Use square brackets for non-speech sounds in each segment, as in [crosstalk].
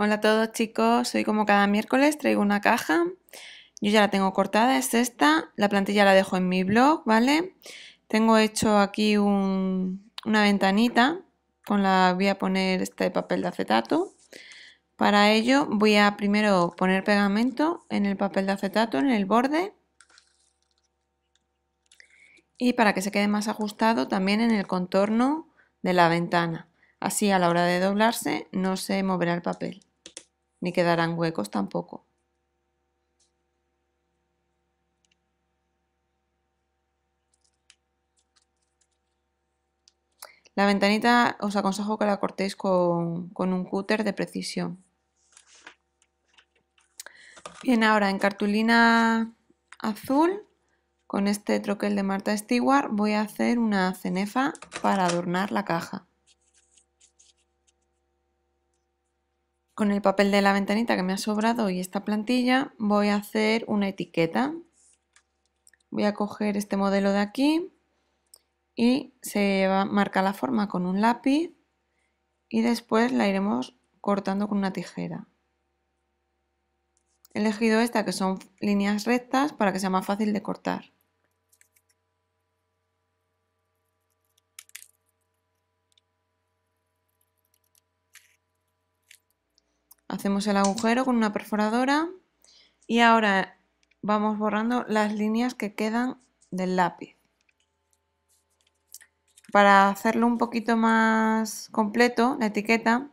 Hola a todos chicos, hoy como cada miércoles traigo una caja, yo ya la tengo cortada, es esta, la plantilla la dejo en mi blog, ¿vale? Tengo hecho aquí una ventanita, con la voy a poner este papel de acetato. Para ello voy a primero poner pegamento en el papel de acetato, en el borde. Y para que se quede más ajustado también en el contorno de la ventana. Así a la hora de doblarse no se moverá el papel ni quedarán huecos tampoco. La ventanita os aconsejo que la cortéis con, con, un cúter de precisión. Bien, ahora en cartulina azul, con este troquel de Marta Stewart, voy a hacer una cenefa para adornar la caja. Con el papel de la ventanita que me ha sobrado y esta plantilla voy a hacer una etiqueta. Voy a coger este modelo de aquí y se va, marca la forma con un lápiz y después la iremos cortando con una tijera. He elegido esta que son líneas rectas para que sea más fácil de cortar. Hacemos el agujero con una perforadora y ahora vamos borrando las líneas que quedan del lápiz. Para hacerlo un poquito más completo, la etiqueta,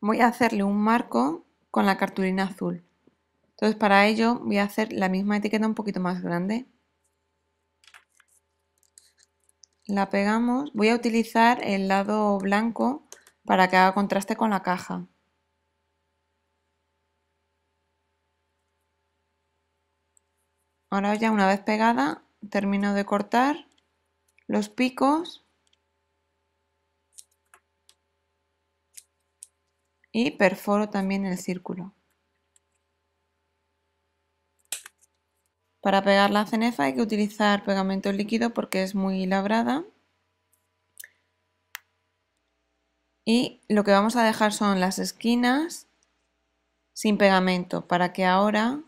voy a hacerle un marco con la cartulina azul. Entonces para ello voy a hacer la misma etiqueta un poquito más grande. La pegamos. Voy a utilizar el lado blanco para que haga contraste con la caja. Ahora ya una vez pegada, termino de cortar los picos y perforo también el círculo. Para pegar la cenefa hay que utilizar pegamento líquido porque es muy labrada. Y lo que vamos a dejar son las esquinas sin pegamento para que ahora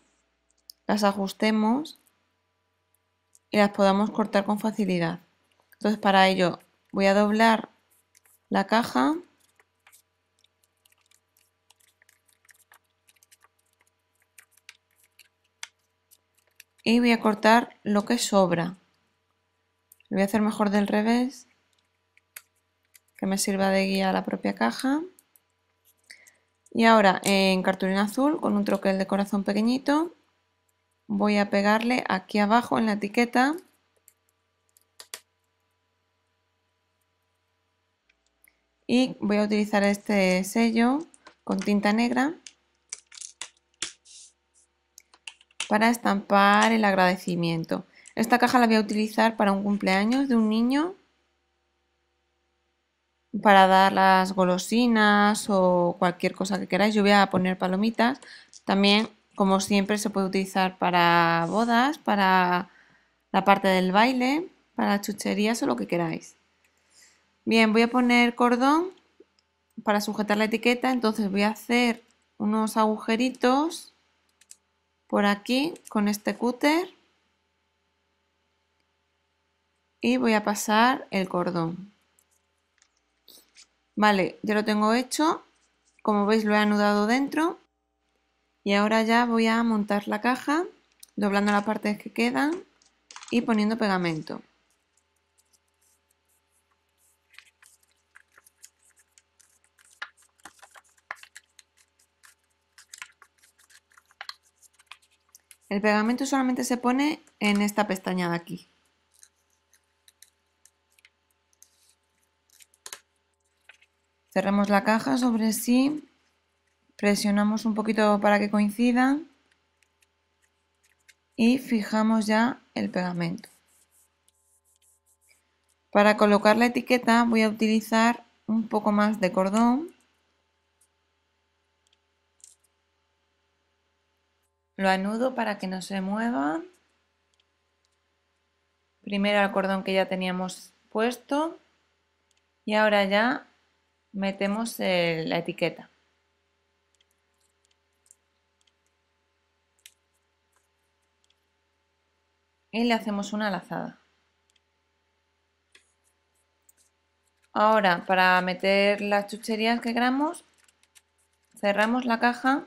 las ajustemos y las podamos cortar con facilidad. Entonces para ello voy a doblar la caja y voy a cortar lo que sobra. Lo voy a hacer mejor del revés, que me sirva de guía a la propia caja. Y ahora en cartulina azul con un troquel de corazón pequeñito voy a pegarle aquí abajo en la etiqueta y voy a utilizar este sello con tinta negra para estampar el agradecimiento. Esta caja la voy a utilizar para un cumpleaños de un niño, para dar las golosinas o cualquier cosa que queráis. Yo voy a poner palomitas. También como siempre se puede utilizar para bodas, para la parte del baile, para chucherías o lo que queráis. Bien, voy a poner cordón para sujetar la etiqueta, entonces voy a hacer unos agujeritos por aquí con este cúter y voy a pasar el cordón. Vale, ya lo tengo hecho, como veis lo he anudado dentro y ahora ya voy a montar la caja, doblando las partes que quedan y poniendo pegamento. El pegamento solamente se pone en esta pestaña de aquí. Cerramos la caja sobre sí presionamos un poquito para que coincidan y fijamos ya el pegamento. Para colocar la etiqueta voy a utilizar un poco más de cordón. Lo anudo para que no se mueva. Primero el cordón que ya teníamos puesto y ahora ya metemos la etiqueta. y le hacemos una lazada. Ahora, para meter las chucherías que queramos, cerramos la caja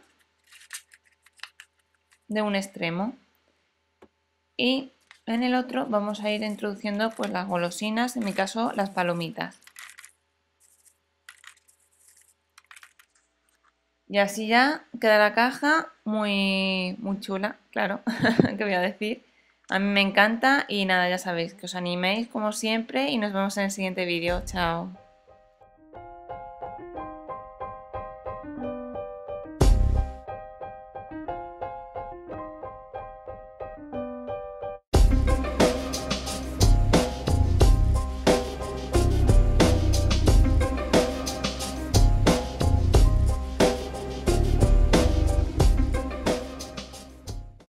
de un extremo y en el otro vamos a ir introduciendo pues las golosinas, en mi caso las palomitas. Y así ya queda la caja muy, muy chula, claro, [laughs] que voy a decir. A mí me encanta y nada, ya sabéis que os animéis como siempre y nos vemos en el siguiente vídeo. Chao.